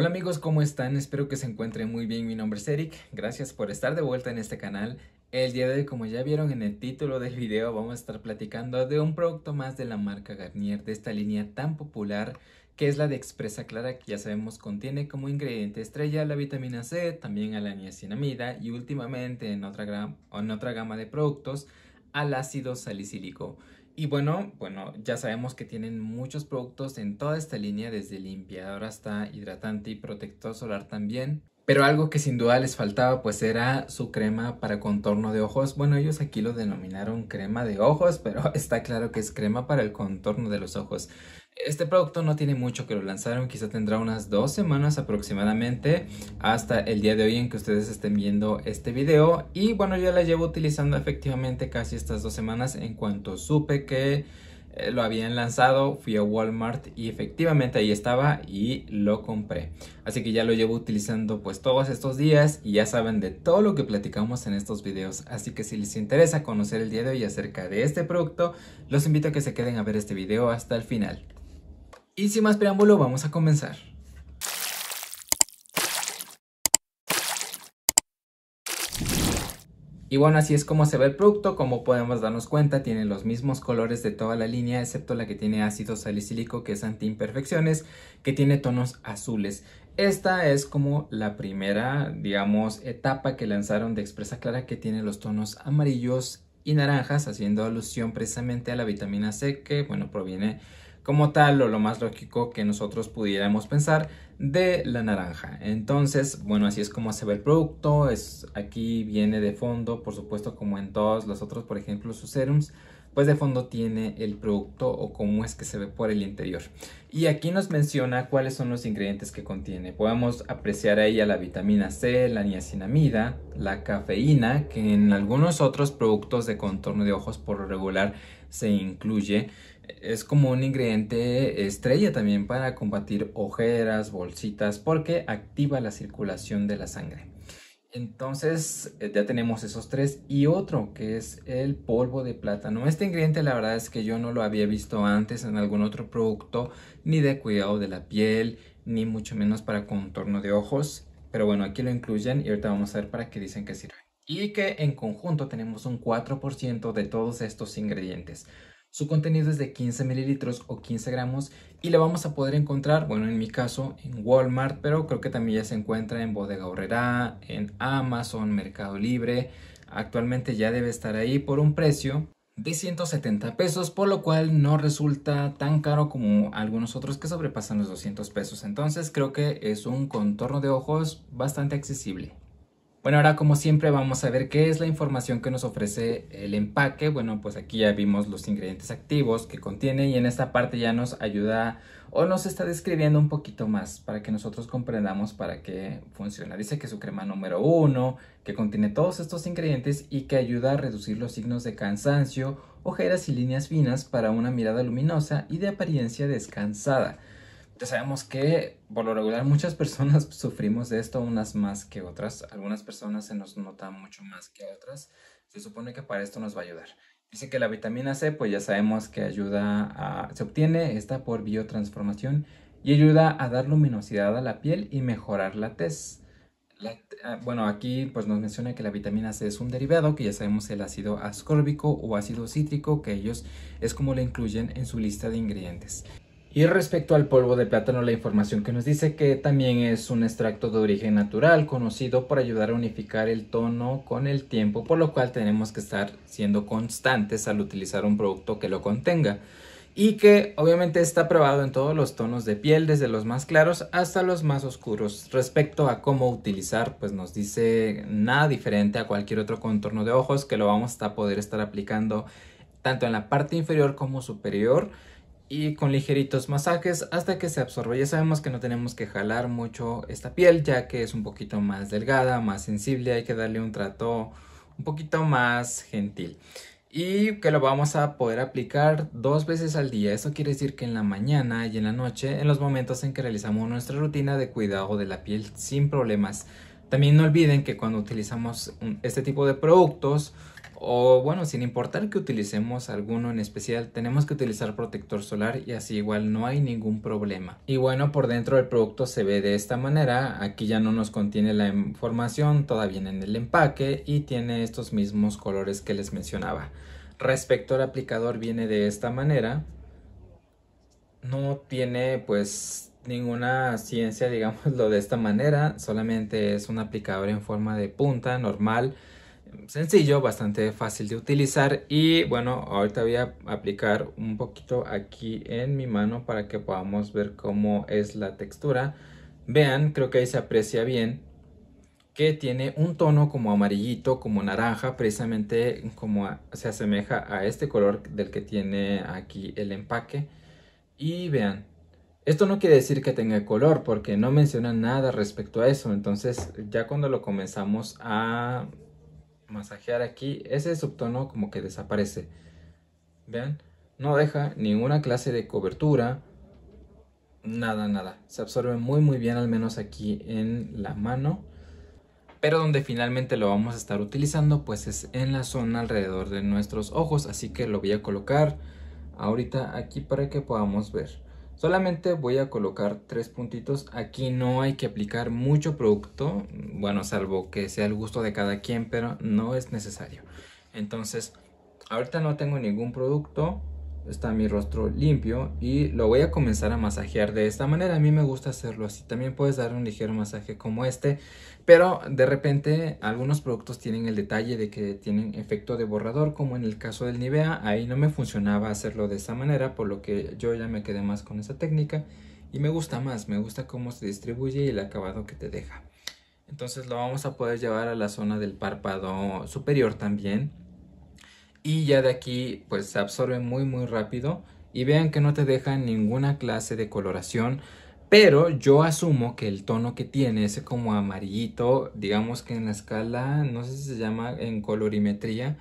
Hola amigos, ¿cómo están? Espero que se encuentren muy bien. Mi nombre es Eric. Gracias por estar de vuelta en este canal. El día de hoy, como ya vieron en el título del video, vamos a estar platicando de un producto más de la marca Garnier, de esta línea tan popular que es la de Expresa Clara, que ya sabemos contiene como ingrediente estrella la vitamina C, también a la niacinamida y últimamente en otra, en otra gama de productos al ácido salicílico. Y bueno, bueno, ya sabemos que tienen muchos productos en toda esta línea, desde limpiador hasta hidratante y protector solar también. Pero algo que sin duda les faltaba pues era su crema para contorno de ojos. Bueno, ellos aquí lo denominaron crema de ojos, pero está claro que es crema para el contorno de los ojos. Este producto no tiene mucho que lo lanzaron, quizá tendrá unas dos semanas aproximadamente hasta el día de hoy en que ustedes estén viendo este video. Y bueno, yo la llevo utilizando efectivamente casi estas dos semanas en cuanto supe que eh, lo habían lanzado, fui a Walmart y efectivamente ahí estaba y lo compré. Así que ya lo llevo utilizando pues todos estos días y ya saben de todo lo que platicamos en estos videos. Así que si les interesa conocer el día de hoy acerca de este producto, los invito a que se queden a ver este video hasta el final. Y sin más preámbulo, vamos a comenzar. Y bueno, así es como se ve el producto, como podemos darnos cuenta, tiene los mismos colores de toda la línea, excepto la que tiene ácido salicílico, que es antiimperfecciones, que tiene tonos azules. Esta es como la primera, digamos, etapa que lanzaron de Expresa Clara, que tiene los tonos amarillos y naranjas, haciendo alusión precisamente a la vitamina C, que, bueno, proviene como tal o lo más lógico que nosotros pudiéramos pensar de la naranja. Entonces, bueno, así es como se ve el producto, es, aquí viene de fondo, por supuesto como en todos los otros, por ejemplo, sus serums, pues de fondo tiene el producto o cómo es que se ve por el interior. Y aquí nos menciona cuáles son los ingredientes que contiene. Podemos apreciar ahí a la vitamina C, la niacinamida, la cafeína, que en algunos otros productos de contorno de ojos por regular se incluye. Es como un ingrediente estrella también para combatir ojeras, bolsitas, porque activa la circulación de la sangre. Entonces eh, ya tenemos esos tres y otro que es el polvo de plátano. Este ingrediente la verdad es que yo no lo había visto antes en algún otro producto, ni de cuidado de la piel, ni mucho menos para contorno de ojos. Pero bueno, aquí lo incluyen y ahorita vamos a ver para qué dicen que sirve. Y que en conjunto tenemos un 4% de todos estos ingredientes. Su contenido es de 15 mililitros o 15 gramos y la vamos a poder encontrar, bueno, en mi caso, en Walmart, pero creo que también ya se encuentra en Bodega Horrera, en Amazon, Mercado Libre. Actualmente ya debe estar ahí por un precio de 170 pesos, por lo cual no resulta tan caro como algunos otros que sobrepasan los 200 pesos. Entonces creo que es un contorno de ojos bastante accesible. Bueno, ahora como siempre vamos a ver qué es la información que nos ofrece el empaque. Bueno, pues aquí ya vimos los ingredientes activos que contiene y en esta parte ya nos ayuda o nos está describiendo un poquito más para que nosotros comprendamos para qué funciona. Dice que su crema número uno, que contiene todos estos ingredientes y que ayuda a reducir los signos de cansancio, ojeras y líneas finas para una mirada luminosa y de apariencia descansada sabemos que por lo regular muchas personas sufrimos de esto, unas más que otras. Algunas personas se nos notan mucho más que otras. Se supone que para esto nos va a ayudar. Dice que la vitamina C, pues ya sabemos que ayuda a... se obtiene, está por biotransformación y ayuda a dar luminosidad a la piel y mejorar la tez. Ah, bueno, aquí pues nos menciona que la vitamina C es un derivado, que ya sabemos el ácido ascórbico o ácido cítrico, que ellos es como lo incluyen en su lista de ingredientes. Y respecto al polvo de plátano, la información que nos dice que también es un extracto de origen natural, conocido por ayudar a unificar el tono con el tiempo, por lo cual tenemos que estar siendo constantes al utilizar un producto que lo contenga. Y que obviamente está probado en todos los tonos de piel, desde los más claros hasta los más oscuros. Respecto a cómo utilizar, pues nos dice nada diferente a cualquier otro contorno de ojos que lo vamos a poder estar aplicando tanto en la parte inferior como superior y con ligeritos masajes hasta que se absorba. Ya sabemos que no tenemos que jalar mucho esta piel ya que es un poquito más delgada, más sensible, hay que darle un trato un poquito más gentil. Y que lo vamos a poder aplicar dos veces al día. Eso quiere decir que en la mañana y en la noche, en los momentos en que realizamos nuestra rutina de cuidado de la piel sin problemas. También no olviden que cuando utilizamos este tipo de productos, o bueno, sin importar que utilicemos alguno en especial, tenemos que utilizar protector solar y así igual no hay ningún problema. Y bueno, por dentro del producto se ve de esta manera. Aquí ya no nos contiene la información, todavía en el empaque y tiene estos mismos colores que les mencionaba. Respecto al aplicador viene de esta manera. No tiene pues ninguna ciencia, digámoslo de esta manera. Solamente es un aplicador en forma de punta normal sencillo, bastante fácil de utilizar y bueno, ahorita voy a aplicar un poquito aquí en mi mano para que podamos ver cómo es la textura. Vean, creo que ahí se aprecia bien que tiene un tono como amarillito, como naranja, precisamente como se asemeja a este color del que tiene aquí el empaque. Y vean, esto no quiere decir que tenga color porque no menciona nada respecto a eso. Entonces ya cuando lo comenzamos a masajear aquí, ese subtono como que desaparece. Vean, no deja ninguna clase de cobertura, nada, nada. Se absorbe muy, muy bien, al menos aquí en la mano. Pero donde finalmente lo vamos a estar utilizando, pues es en la zona alrededor de nuestros ojos. Así que lo voy a colocar ahorita aquí para que podamos ver. Solamente voy a colocar tres puntitos. Aquí no hay que aplicar mucho producto, bueno, salvo que sea el gusto de cada quien, pero no es necesario. Entonces, ahorita no tengo ningún producto está mi rostro limpio y lo voy a comenzar a masajear de esta manera. A mí me gusta hacerlo así. También puedes dar un ligero masaje como este, pero de repente algunos productos tienen el detalle de que tienen efecto de borrador, como en el caso del Nivea. Ahí no me funcionaba hacerlo de esa manera, por lo que yo ya me quedé más con esa técnica y me gusta más, me gusta cómo se distribuye y el acabado que te deja. Entonces lo vamos a poder llevar a la zona del párpado superior también y ya de aquí pues se absorbe muy muy rápido y vean que no te deja ninguna clase de coloración pero yo asumo que el tono que tiene ese como amarillito digamos que en la escala no sé si se llama en colorimetría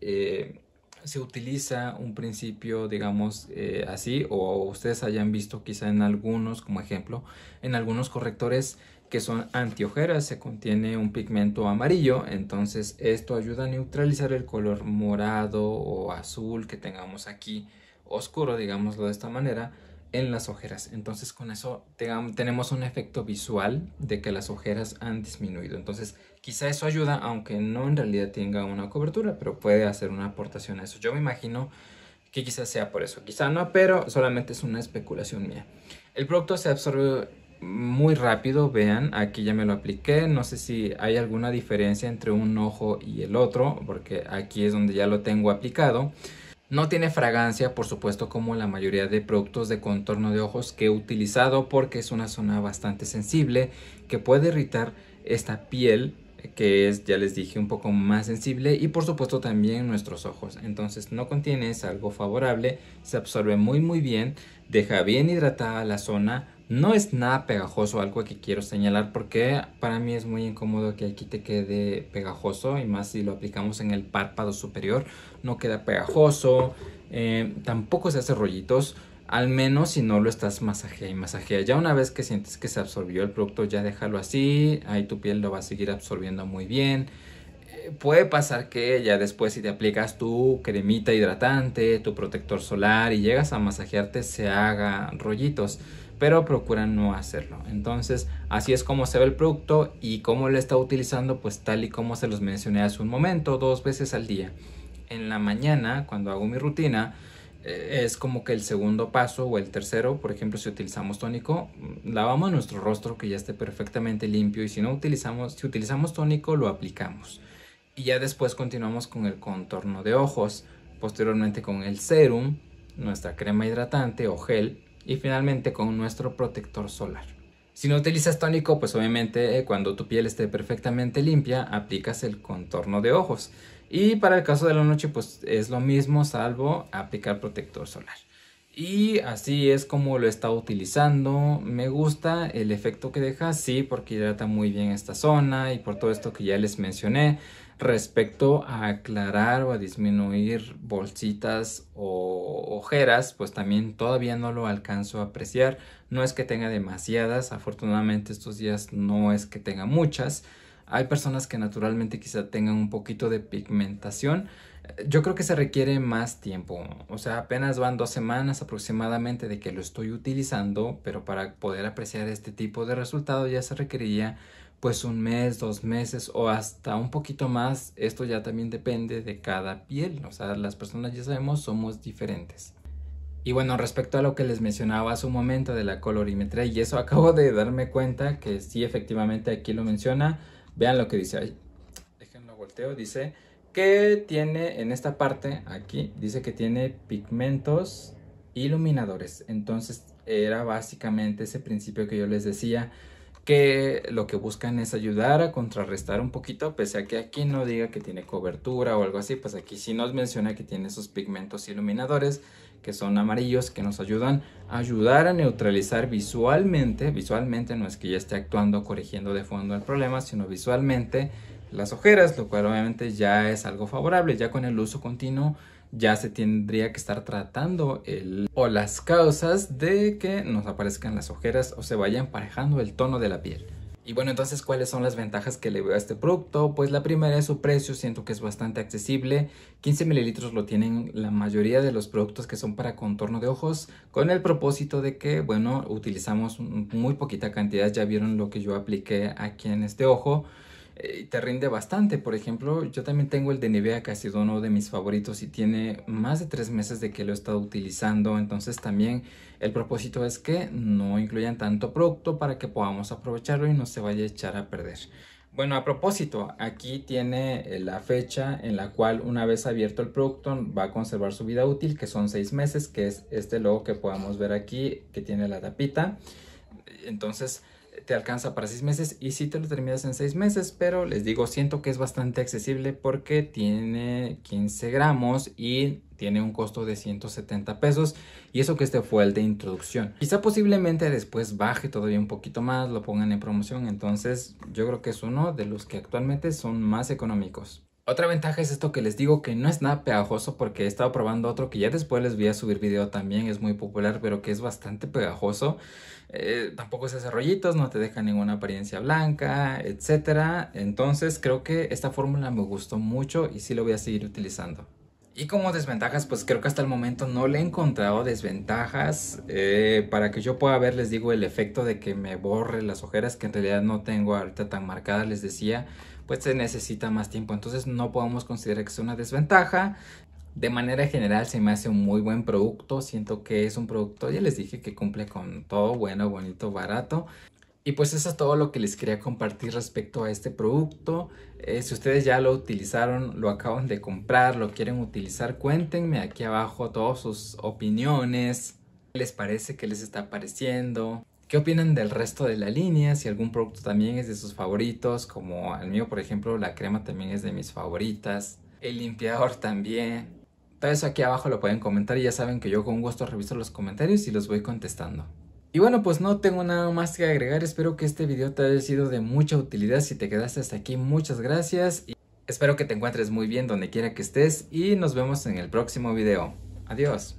eh, se utiliza un principio, digamos, eh, así, o ustedes hayan visto quizá en algunos, como ejemplo, en algunos correctores que son antiojeras, se contiene un pigmento amarillo, entonces esto ayuda a neutralizar el color morado o azul que tengamos aquí, oscuro, digámoslo de esta manera, en las ojeras. Entonces con eso tenemos un efecto visual de que las ojeras han disminuido. Entonces quizá eso ayuda, aunque no en realidad tenga una cobertura, pero puede hacer una aportación a eso. Yo me imagino que quizás sea por eso, quizá no, pero solamente es una especulación mía. El producto se absorbe muy rápido, vean, aquí ya me lo apliqué, no sé si hay alguna diferencia entre un ojo y el otro, porque aquí es donde ya lo tengo aplicado. No tiene fragancia, por supuesto, como la mayoría de productos de contorno de ojos que he utilizado porque es una zona bastante sensible que puede irritar esta piel que es, ya les dije, un poco más sensible y por supuesto también nuestros ojos. Entonces no contiene, es algo favorable, se absorbe muy muy bien, deja bien hidratada la zona no es nada pegajoso, algo que quiero señalar porque para mí es muy incómodo que aquí te quede pegajoso y más si lo aplicamos en el párpado superior, no queda pegajoso, eh, tampoco se hace rollitos, al menos si no lo estás masajea y masajea. Ya una vez que sientes que se absorbió el producto, ya déjalo así, ahí tu piel lo va a seguir absorbiendo muy bien eh, puede pasar que ya después si te aplicas tu cremita hidratante, tu protector solar y llegas a masajearte se haga rollitos pero procuran no hacerlo. Entonces, así es como se ve el producto y cómo lo está utilizando, pues tal y como se los mencioné hace un momento, dos veces al día. En la mañana, cuando hago mi rutina, eh, es como que el segundo paso o el tercero, por ejemplo, si utilizamos tónico, mm, lavamos nuestro rostro que ya esté perfectamente limpio y si no utilizamos, si utilizamos tónico, lo aplicamos. Y ya después continuamos con el contorno de ojos, posteriormente con el serum, nuestra crema hidratante o gel y finalmente con nuestro protector solar. Si no utilizas tónico, pues obviamente eh, cuando tu piel esté perfectamente limpia, aplicas el contorno de ojos. Y para el caso de la noche, pues es lo mismo, salvo aplicar protector solar. Y así es como lo he estado utilizando. Me gusta el efecto que deja, sí, porque hidrata muy bien esta zona y por todo esto que ya les mencioné respecto a aclarar o a disminuir bolsitas o ojeras, pues también todavía no lo alcanzo a apreciar. No es que tenga demasiadas, afortunadamente estos días no es que tenga muchas. Hay personas que naturalmente quizá tengan un poquito de pigmentación. Yo creo que se requiere más tiempo, o sea, apenas van dos semanas aproximadamente de que lo estoy utilizando, pero para poder apreciar este tipo de resultado ya se requeriría pues un mes, dos meses o hasta un poquito más. Esto ya también depende de cada piel. O sea, las personas ya sabemos somos diferentes. Y bueno, respecto a lo que les mencionaba hace un momento de la colorimetría, y eso acabo de darme cuenta que sí, efectivamente aquí lo menciona. Vean lo que dice ahí. Déjenlo volteo. Dice que tiene en esta parte aquí, dice que tiene pigmentos iluminadores. Entonces era básicamente ese principio que yo les decía que lo que buscan es ayudar a contrarrestar un poquito, pese a que aquí no diga que tiene cobertura o algo así, pues aquí sí nos menciona que tiene esos pigmentos iluminadores que son amarillos que nos ayudan a ayudar a neutralizar visualmente, visualmente no es que ya esté actuando corrigiendo de fondo el problema, sino visualmente las ojeras, lo cual obviamente ya es algo favorable, ya con el uso continuo ya se tendría que estar tratando el o las causas de que nos aparezcan las ojeras o se vaya emparejando el tono de la piel. Y bueno, entonces, ¿cuáles son las ventajas que le veo a este producto? Pues la primera es su precio, siento que es bastante accesible. 15 mililitros lo tienen la mayoría de los productos que son para contorno de ojos, con el propósito de que, bueno, utilizamos muy poquita cantidad. Ya vieron lo que yo apliqué aquí en este ojo. Eh, te rinde bastante. Por ejemplo, yo también tengo el de Nivea, que ha sido uno de mis favoritos y tiene más de tres meses de que lo he estado utilizando. Entonces también el propósito es que no incluyan tanto producto para que podamos aprovecharlo y no se vaya a echar a perder. Bueno, a propósito, aquí tiene eh, la fecha en la cual una vez abierto el producto va a conservar su vida útil, que son seis meses, que es este logo que podemos ver aquí, que tiene la tapita. Entonces, te alcanza para seis meses y si te lo terminas en seis meses, pero les digo, siento que es bastante accesible porque tiene 15 gramos y tiene un costo de 170 pesos y eso que este fue el de introducción. Quizá posiblemente después baje todavía un poquito más, lo pongan en promoción, entonces yo creo que es uno de los que actualmente son más económicos. Otra ventaja es esto que les digo que no es nada pegajoso porque he estado probando otro que ya después les voy a subir video también, es muy popular pero que es bastante pegajoso eh, tampoco se hace rollitos, no te deja ninguna apariencia blanca, etc. Entonces creo que esta fórmula me gustó mucho y sí lo voy a seguir utilizando. Y como desventajas, pues creo que hasta el momento no le he encontrado desventajas. Eh, para que yo pueda ver, les digo, el efecto de que me borre las ojeras, que en realidad no tengo ahorita tan marcadas, les decía, pues se necesita más tiempo. Entonces no podemos considerar que es una desventaja de manera general se me hace un muy buen producto, siento que es un producto, ya les dije que cumple con todo, bueno, bonito, barato. Y pues eso es todo lo que les quería compartir respecto a este producto. Eh, si ustedes ya lo utilizaron, lo acaban de comprar, lo quieren utilizar, cuéntenme aquí abajo todas sus opiniones. ¿Qué les parece? ¿Qué les está pareciendo? ¿Qué opinan del resto de la línea? Si algún producto también es de sus favoritos, como el mío por ejemplo, la crema también es de mis favoritas. El limpiador también. Todo eso aquí abajo lo pueden comentar y ya saben que yo con gusto reviso los comentarios y los voy contestando. Y bueno, pues no tengo nada más que agregar, espero que este video te haya sido de mucha utilidad, si te quedaste hasta aquí muchas gracias y espero que te encuentres muy bien donde quiera que estés y nos vemos en el próximo video. Adiós.